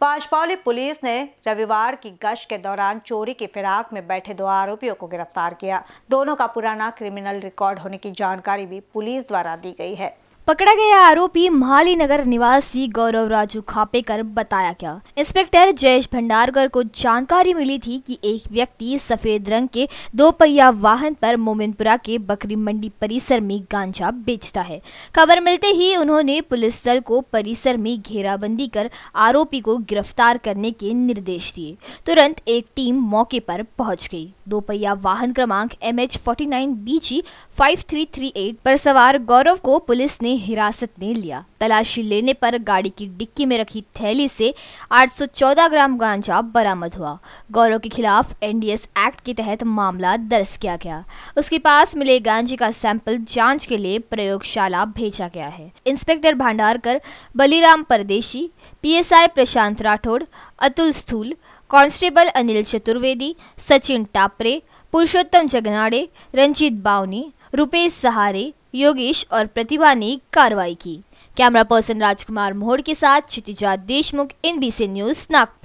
पाजपौली police ने रविवार की गश्त के दौरान चोरी की फिराक में बैठे दो आरोपियों को गिरफ्तार किया दोनों का पुराना क्रिमिनल रिकॉर्ड होने की जानकारी भी पुलिस द्वारा दी गई है पकड़ा गया आरोपी महाली नगर निवासी गौरव राजू खापेकर बताया गया इंस्पेक्टर जयेश भंडारकर को जानकारी मिली थी कि एक व्यक्ति सफेद रंग के दो पहिया वाहन पर मोमिनपुरा के बकरी मंडी परिसर में गांजा बेचता है खबर मिलते ही उन्होंने पुलिस दल को परिसर में घेराबंदी कर आरोपी को गिरफ्तार करने के निर्देश दिए तुरंत एक टीम मौके पर पहुंच गई दो पहिया वाहन क्रमांक M H forty nine five three three eight पर सवार गौरव को पुलिस ने हिरासत में लिया तलाशी लेने पर गाड़ी की डिक्की में रखी थैली से 814 ग्राम गांजा बरामद हुआ गौरव के खिलाफ एनडीएस एक्ट के तहत मामला दर्ज किया गया उसके पास मिले गांजे का सैंपल जांच के लिए प्रयोगशाला भेजा गया है इंस्पेक्टर भंडारकर बलिराम परदेशी पीएसआई प्रशांत राठौड़ अतुल स्थूल कांस्टेबल अनिल चतुर्वेदी सचिन टापरे पुरुषोत्तम जगनाड़े रंजीत बावनी रुपेश सहारे योगेश और प्रतिभा ने कार्रवाई की कैमरा पर्सन राजकुमार मोहड़ के साथ क्षितिजा देशमुख एनबीसी न्यूज नागपुर